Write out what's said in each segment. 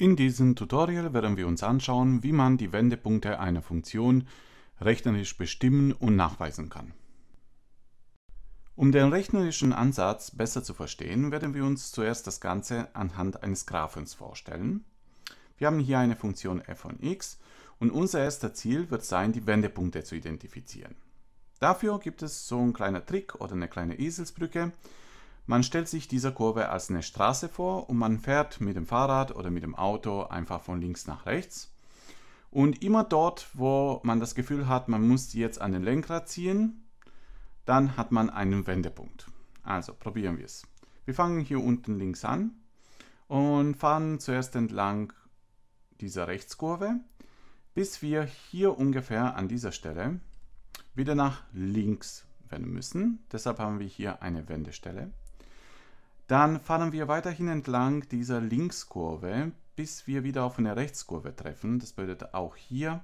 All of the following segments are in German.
In diesem Tutorial werden wir uns anschauen, wie man die Wendepunkte einer Funktion rechnerisch bestimmen und nachweisen kann. Um den rechnerischen Ansatz besser zu verstehen, werden wir uns zuerst das Ganze anhand eines Graphens vorstellen. Wir haben hier eine Funktion f von x und unser erster Ziel wird sein, die Wendepunkte zu identifizieren. Dafür gibt es so ein kleiner Trick oder eine kleine Eselsbrücke, man stellt sich diese Kurve als eine Straße vor und man fährt mit dem Fahrrad oder mit dem Auto einfach von links nach rechts. Und immer dort, wo man das Gefühl hat, man muss jetzt an den Lenkrad ziehen, dann hat man einen Wendepunkt. Also probieren wir es. Wir fangen hier unten links an und fahren zuerst entlang dieser Rechtskurve, bis wir hier ungefähr an dieser Stelle wieder nach links wenden müssen. Deshalb haben wir hier eine Wendestelle. Dann fahren wir weiterhin entlang dieser Linkskurve, bis wir wieder auf eine Rechtskurve treffen. Das bedeutet, auch hier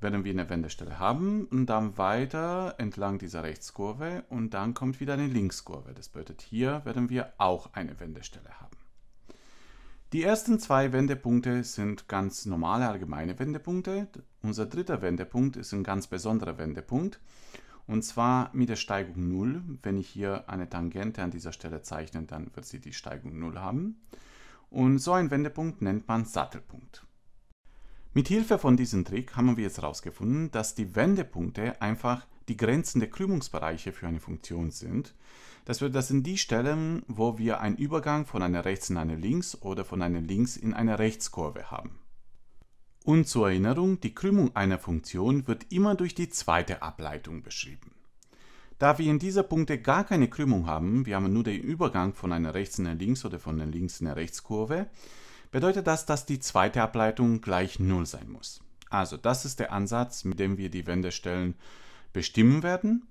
werden wir eine Wendestelle haben und dann weiter entlang dieser Rechtskurve und dann kommt wieder eine Linkskurve. Das bedeutet, hier werden wir auch eine Wendestelle haben. Die ersten zwei Wendepunkte sind ganz normale allgemeine Wendepunkte. Unser dritter Wendepunkt ist ein ganz besonderer Wendepunkt. Und zwar mit der Steigung 0. Wenn ich hier eine Tangente an dieser Stelle zeichne, dann wird sie die Steigung 0 haben. Und so einen Wendepunkt nennt man Sattelpunkt. Mit Hilfe von diesem Trick haben wir jetzt herausgefunden, dass die Wendepunkte einfach die Grenzen der Krümmungsbereiche für eine Funktion sind. Das wird das sind die Stellen, wo wir einen Übergang von einer Rechts in eine Links oder von einer Links in eine Rechtskurve haben. Und zur Erinnerung, die Krümmung einer Funktion wird immer durch die zweite Ableitung beschrieben. Da wir in dieser Punkte gar keine Krümmung haben, wir haben nur den Übergang von einer rechts in eine links oder von der links in eine rechtskurve, bedeutet das, dass die zweite Ableitung gleich 0 sein muss. Also das ist der Ansatz, mit dem wir die Wendestellen bestimmen werden.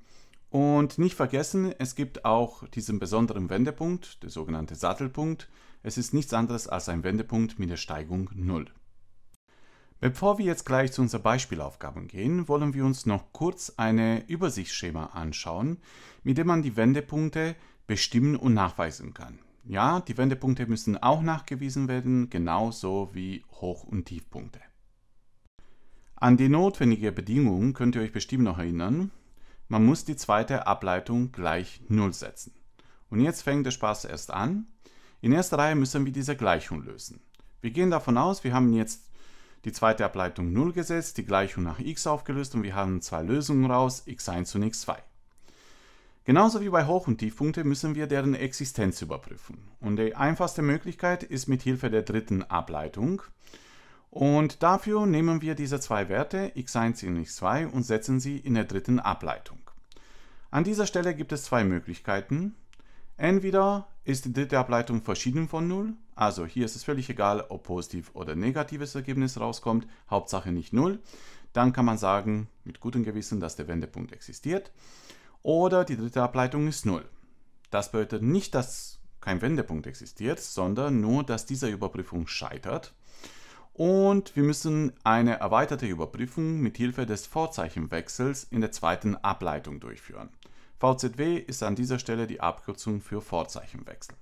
Und nicht vergessen, es gibt auch diesen besonderen Wendepunkt, der sogenannte Sattelpunkt. Es ist nichts anderes als ein Wendepunkt mit der Steigung 0. Bevor wir jetzt gleich zu unserer Beispielaufgaben gehen, wollen wir uns noch kurz ein Übersichtsschema anschauen, mit dem man die Wendepunkte bestimmen und nachweisen kann. Ja, die Wendepunkte müssen auch nachgewiesen werden, genauso wie Hoch- und Tiefpunkte. An die notwendige Bedingung könnt ihr euch bestimmt noch erinnern. Man muss die zweite Ableitung gleich 0 setzen. Und jetzt fängt der Spaß erst an. In erster Reihe müssen wir diese Gleichung lösen. Wir gehen davon aus, wir haben jetzt die zweite Ableitung 0 gesetzt, die Gleichung nach x aufgelöst und wir haben zwei Lösungen raus, x1 und x2. Genauso wie bei Hoch- und Tiefpunkte müssen wir deren Existenz überprüfen. Und die einfachste Möglichkeit ist mit Hilfe der dritten Ableitung. Und dafür nehmen wir diese zwei Werte, x1 und x2, und setzen sie in der dritten Ableitung. An dieser Stelle gibt es zwei Möglichkeiten. Entweder ist die dritte Ableitung verschieden von 0? Also hier ist es völlig egal, ob positiv oder negatives Ergebnis rauskommt, Hauptsache nicht 0. Dann kann man sagen, mit gutem Gewissen, dass der Wendepunkt existiert. Oder die dritte Ableitung ist 0. Das bedeutet nicht, dass kein Wendepunkt existiert, sondern nur, dass diese Überprüfung scheitert. Und wir müssen eine erweiterte Überprüfung mit Hilfe des Vorzeichenwechsels in der zweiten Ableitung durchführen. VZW ist an dieser Stelle die Abkürzung für Vorzeichenwechsel.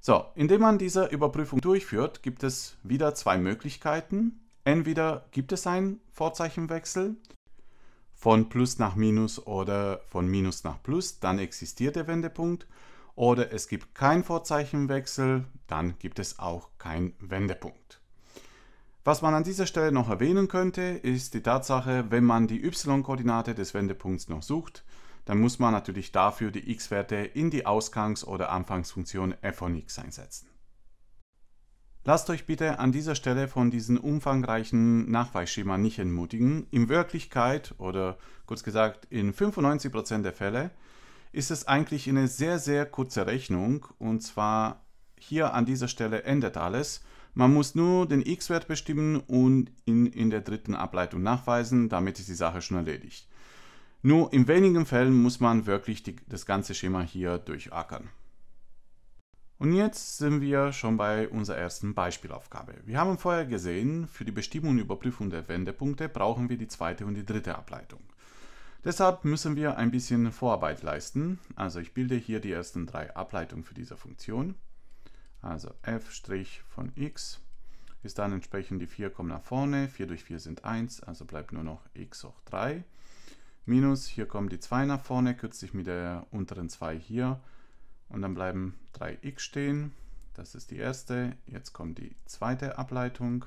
So, indem man diese Überprüfung durchführt, gibt es wieder zwei Möglichkeiten. Entweder gibt es einen Vorzeichenwechsel von Plus nach Minus oder von Minus nach Plus, dann existiert der Wendepunkt. Oder es gibt keinen Vorzeichenwechsel, dann gibt es auch keinen Wendepunkt. Was man an dieser Stelle noch erwähnen könnte, ist die Tatsache, wenn man die y-Koordinate des Wendepunkts noch sucht, dann muss man natürlich dafür die x-Werte in die Ausgangs- oder Anfangsfunktion f von x einsetzen. Lasst euch bitte an dieser Stelle von diesem umfangreichen Nachweisschema nicht entmutigen. In Wirklichkeit oder kurz gesagt in 95% der Fälle ist es eigentlich eine sehr, sehr kurze Rechnung und zwar hier an dieser Stelle endet alles. Man muss nur den x-Wert bestimmen und ihn in der dritten Ableitung nachweisen, damit ist die Sache schon erledigt. Nur in wenigen Fällen muss man wirklich die, das ganze Schema hier durchackern. Und jetzt sind wir schon bei unserer ersten Beispielaufgabe. Wir haben vorher gesehen, für die Bestimmung und Überprüfung der Wendepunkte brauchen wir die zweite und die dritte Ableitung. Deshalb müssen wir ein bisschen Vorarbeit leisten. Also ich bilde hier die ersten drei Ableitungen für diese Funktion. Also f' von x ist dann entsprechend die 4 kommen nach vorne, 4 durch 4 sind 1, also bleibt nur noch x hoch 3 Minus, hier kommen die 2 nach vorne, kürze ich mit der unteren 2 hier und dann bleiben 3x stehen. Das ist die erste. Jetzt kommt die zweite Ableitung.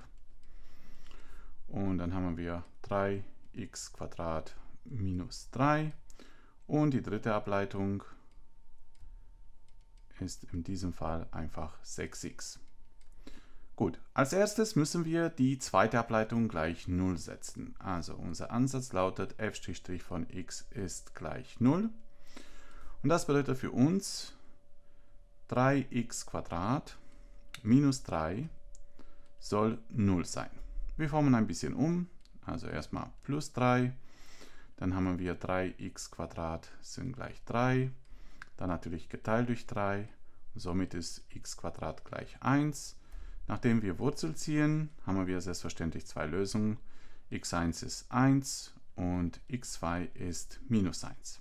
Und dann haben wir 3x minus 3. Und die dritte Ableitung ist in diesem Fall einfach 6x. Gut, als erstes müssen wir die zweite Ableitung gleich 0 setzen. Also unser Ansatz lautet f' von x ist gleich 0. Und das bedeutet für uns 3x minus 3 soll 0 sein. Wir formen ein bisschen um. Also erstmal plus 3, dann haben wir 3x sind gleich 3, dann natürlich geteilt durch 3. somit ist x gleich 1 Nachdem wir Wurzel ziehen, haben wir selbstverständlich zwei Lösungen. x1 ist 1 und x2 ist minus 1.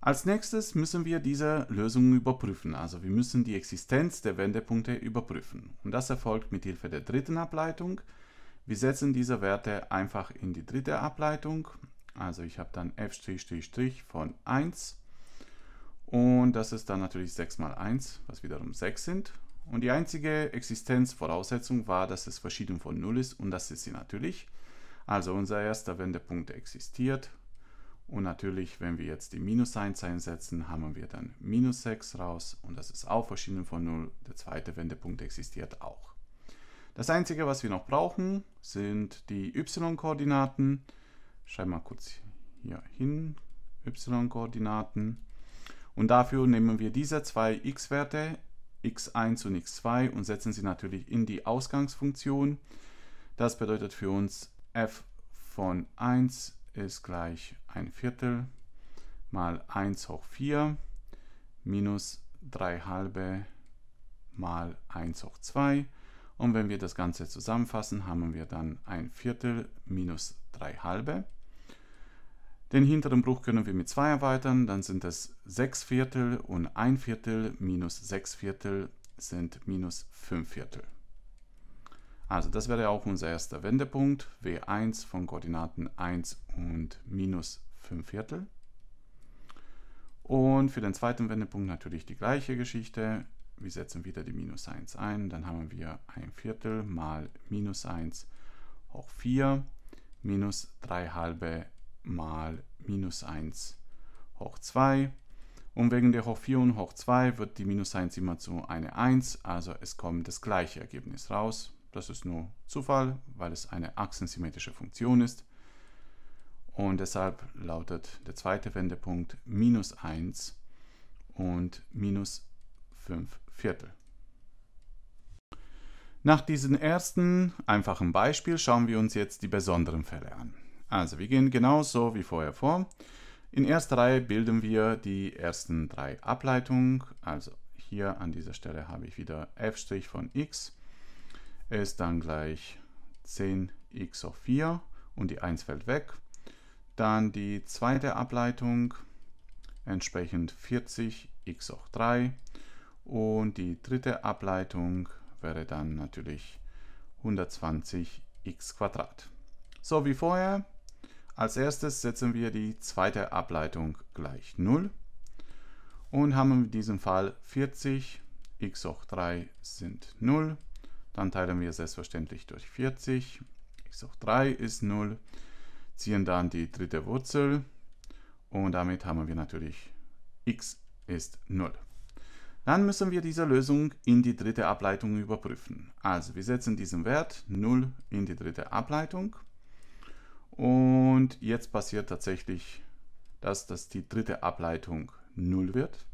Als nächstes müssen wir diese Lösungen überprüfen, also wir müssen die Existenz der Wendepunkte überprüfen. Und das erfolgt mit Hilfe der dritten Ableitung. Wir setzen diese Werte einfach in die dritte Ableitung. Also ich habe dann f' von 1 und das ist dann natürlich 6 mal 1, was wiederum 6 sind. Und die einzige Existenzvoraussetzung war, dass es verschieden von 0 ist und das ist sie natürlich. Also unser erster Wendepunkt existiert. Und natürlich, wenn wir jetzt die minus 1 einsetzen, haben wir dann minus 6 raus und das ist auch verschieden von 0. Der zweite Wendepunkt existiert auch. Das einzige, was wir noch brauchen, sind die y-Koordinaten. Schreiben mal kurz hier hin, y-Koordinaten. Und dafür nehmen wir diese zwei x-Werte x1 und x2 und setzen sie natürlich in die Ausgangsfunktion. Das bedeutet für uns f von 1 ist gleich 1 Viertel mal 1 hoch 4 minus 3 halbe mal 1 hoch 2. Und wenn wir das Ganze zusammenfassen, haben wir dann 1 Viertel minus 3 halbe. Den hinteren Bruch können wir mit 2 erweitern, dann sind es 6 Viertel und 1 Viertel minus 6 Viertel sind minus 5 Viertel. Also das wäre auch unser erster Wendepunkt, W1 von Koordinaten 1 und minus 5 Viertel. Und für den zweiten Wendepunkt natürlich die gleiche Geschichte. Wir setzen wieder die minus 1 ein, dann haben wir 1 Viertel mal minus 1 hoch 4 minus 3 halbe mal minus 1 hoch 2. Und wegen der hoch 4 und hoch 2 wird die minus 1 immer zu eine 1, also es kommt das gleiche Ergebnis raus. Das ist nur Zufall, weil es eine achsensymmetrische Funktion ist. Und deshalb lautet der zweite Wendepunkt minus 1 und minus 5 Viertel. Nach diesem ersten einfachen Beispiel schauen wir uns jetzt die besonderen Fälle an. Also wir gehen genauso wie vorher vor. In erster Reihe bilden wir die ersten drei Ableitungen. Also hier an dieser Stelle habe ich wieder f' von x ist dann gleich 10x auf 4 und die 1 fällt weg. Dann die zweite Ableitung entsprechend 40x hoch 3 und die dritte Ableitung wäre dann natürlich 120x Quadrat. So wie vorher, als erstes setzen wir die zweite Ableitung gleich 0 und haben in diesem Fall 40, x hoch 3 sind 0. Dann teilen wir selbstverständlich durch 40, x hoch 3 ist 0, ziehen dann die dritte Wurzel und damit haben wir natürlich x ist 0. Dann müssen wir diese Lösung in die dritte Ableitung überprüfen. Also wir setzen diesen Wert 0 in die dritte Ableitung und jetzt passiert tatsächlich das, dass die dritte Ableitung 0 wird.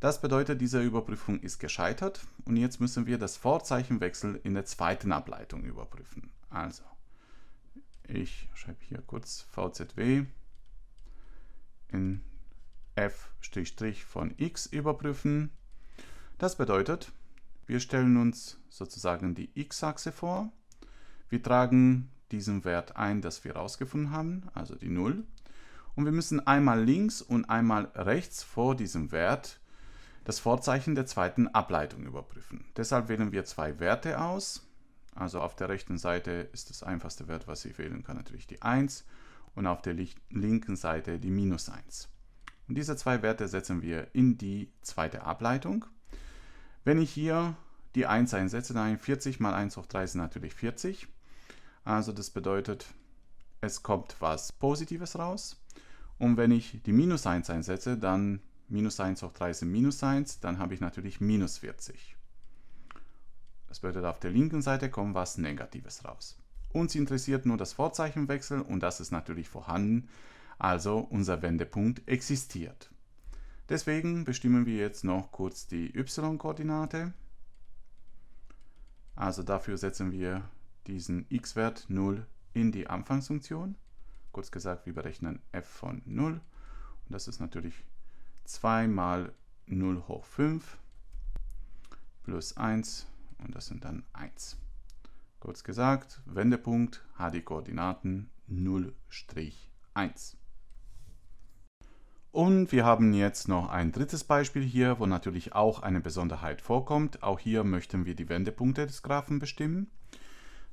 Das bedeutet, diese Überprüfung ist gescheitert und jetzt müssen wir das Vorzeichenwechsel in der zweiten Ableitung überprüfen. Also, ich schreibe hier kurz VZW in f' von x überprüfen. Das bedeutet, wir stellen uns sozusagen die x-Achse vor. Wir tragen diesen Wert ein, das wir herausgefunden haben, also die 0. Und wir müssen einmal links und einmal rechts vor diesem Wert das Vorzeichen der zweiten Ableitung überprüfen. Deshalb wählen wir zwei Werte aus. Also auf der rechten Seite ist das einfachste Wert, was ich wählen kann, natürlich die 1 und auf der linken Seite die minus 1. Und diese zwei Werte setzen wir in die zweite Ableitung. Wenn ich hier die 1 einsetze, dann 40 mal 1 hoch 3 ist natürlich 40. Also das bedeutet, es kommt was Positives raus. Und wenn ich die Minus 1 einsetze, dann minus 1 hoch 3 sind minus 1, dann habe ich natürlich minus 40. Das bedeutet, auf der linken Seite kommt was Negatives raus. Uns interessiert nur das Vorzeichenwechsel und das ist natürlich vorhanden, also unser Wendepunkt existiert. Deswegen bestimmen wir jetzt noch kurz die y-Koordinate. Also dafür setzen wir diesen x-Wert 0 in die Anfangsfunktion. Kurz gesagt, wir berechnen f von 0. Und das ist natürlich 2 mal 0 hoch 5 plus 1 und das sind dann 1. Kurz gesagt, Wendepunkt hat die Koordinaten 0, 1. Und wir haben jetzt noch ein drittes Beispiel hier, wo natürlich auch eine Besonderheit vorkommt. Auch hier möchten wir die Wendepunkte des Graphen bestimmen.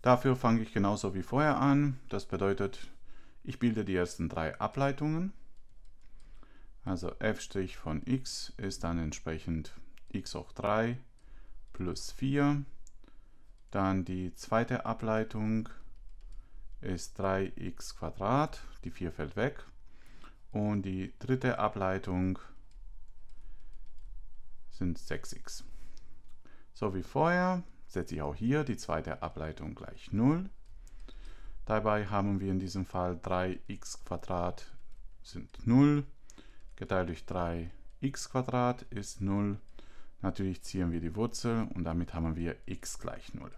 Dafür fange ich genauso wie vorher an. Das bedeutet, ich bilde die ersten drei Ableitungen. Also f' von x ist dann entsprechend x hoch 3 plus 4. Dann die zweite Ableitung ist 3x 2 die 4 fällt weg. Und die dritte Ableitung sind 6x. So wie vorher, setze ich auch hier die zweite Ableitung gleich 0. Dabei haben wir in diesem Fall 3x sind 0, geteilt durch 3x ist 0. Natürlich ziehen wir die Wurzel und damit haben wir x gleich 0.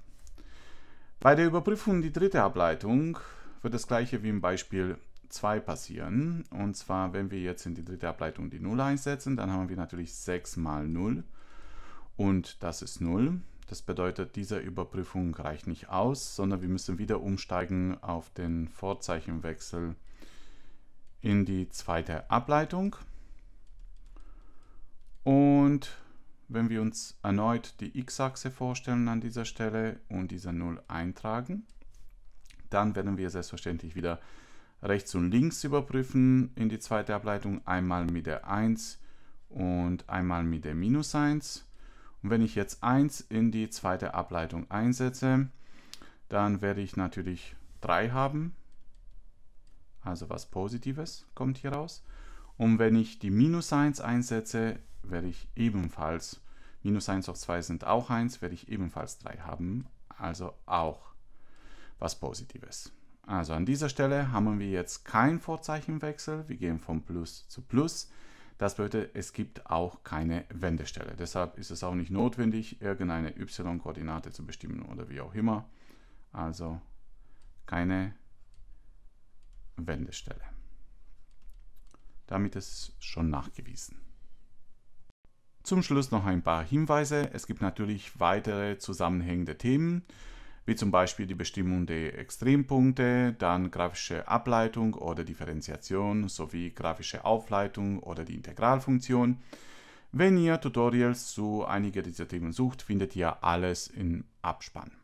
Bei der Überprüfung die dritte Ableitung wird das gleiche wie im Beispiel 2 passieren. Und zwar, wenn wir jetzt in die dritte Ableitung die 0 einsetzen, dann haben wir natürlich 6 mal 0 und das ist 0. Das bedeutet, diese Überprüfung reicht nicht aus, sondern wir müssen wieder umsteigen auf den Vorzeichenwechsel in die zweite Ableitung. Und wenn wir uns erneut die x-Achse vorstellen an dieser Stelle und diese 0 eintragen, dann werden wir selbstverständlich wieder rechts und links überprüfen in die zweite Ableitung, einmal mit der 1 und einmal mit der minus 1 und wenn ich jetzt 1 in die zweite Ableitung einsetze, dann werde ich natürlich 3 haben. Also was Positives kommt hier raus. Und wenn ich die Minus 1 einsetze, werde ich ebenfalls, Minus 1 auf 2 sind auch 1, werde ich ebenfalls 3 haben. Also auch was Positives. Also an dieser Stelle haben wir jetzt keinen Vorzeichenwechsel. Wir gehen von Plus zu Plus. Das bedeutet, es gibt auch keine Wendestelle. Deshalb ist es auch nicht notwendig, irgendeine y-Koordinate zu bestimmen oder wie auch immer. Also keine Wendestelle. Damit ist schon nachgewiesen. Zum Schluss noch ein paar Hinweise. Es gibt natürlich weitere zusammenhängende Themen wie zum Beispiel die Bestimmung der Extrempunkte, dann grafische Ableitung oder Differenziation sowie grafische Aufleitung oder die Integralfunktion. Wenn ihr Tutorials zu einigen dieser Themen sucht, findet ihr alles im Abspann.